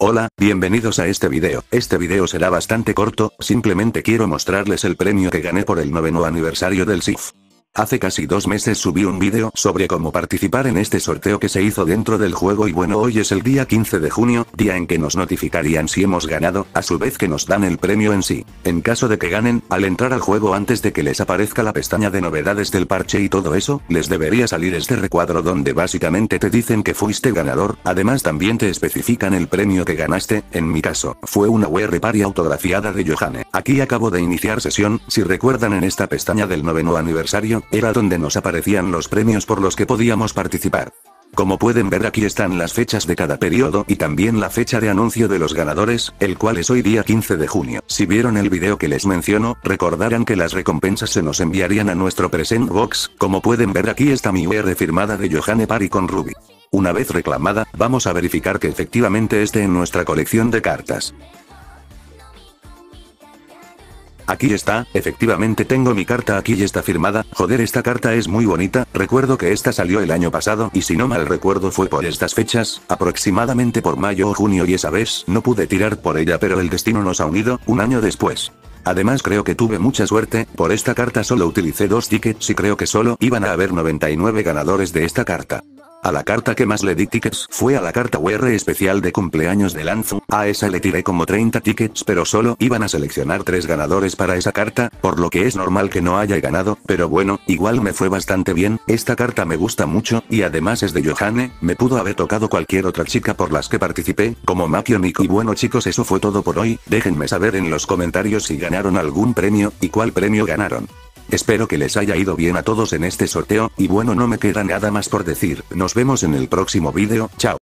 Hola, bienvenidos a este video. Este video será bastante corto, simplemente quiero mostrarles el premio que gané por el noveno aniversario del SIF hace casi dos meses subí un vídeo sobre cómo participar en este sorteo que se hizo dentro del juego y bueno hoy es el día 15 de junio, día en que nos notificarían si hemos ganado, a su vez que nos dan el premio en sí. En caso de que ganen, al entrar al juego antes de que les aparezca la pestaña de novedades del parche y todo eso, les debería salir este recuadro donde básicamente te dicen que fuiste ganador, además también te especifican el premio que ganaste, en mi caso, fue una Wear autografiada de Johanne. Aquí acabo de iniciar sesión, si recuerdan en esta pestaña del noveno aniversario era donde nos aparecían los premios por los que podíamos participar. Como pueden ver aquí están las fechas de cada periodo y también la fecha de anuncio de los ganadores, el cual es hoy día 15 de junio. Si vieron el video que les menciono, recordarán que las recompensas se nos enviarían a nuestro present box, como pueden ver aquí está mi UR firmada de Johanne Pari con Ruby. Una vez reclamada, vamos a verificar que efectivamente esté en nuestra colección de cartas. Aquí está, efectivamente tengo mi carta aquí y está firmada, joder esta carta es muy bonita, recuerdo que esta salió el año pasado y si no mal recuerdo fue por estas fechas, aproximadamente por mayo o junio y esa vez no pude tirar por ella pero el destino nos ha unido, un año después. Además creo que tuve mucha suerte, por esta carta solo utilicé dos tickets y creo que solo iban a haber 99 ganadores de esta carta. A la carta que más le di tickets fue a la carta UR especial de cumpleaños de Lanzo, a esa le tiré como 30 tickets pero solo iban a seleccionar 3 ganadores para esa carta, por lo que es normal que no haya ganado, pero bueno, igual me fue bastante bien, esta carta me gusta mucho, y además es de Johanne, me pudo haber tocado cualquier otra chica por las que participé, como Makio Miku, Y bueno chicos eso fue todo por hoy, déjenme saber en los comentarios si ganaron algún premio, y cuál premio ganaron. Espero que les haya ido bien a todos en este sorteo, y bueno no me queda nada más por decir, nos vemos en el próximo vídeo, chao.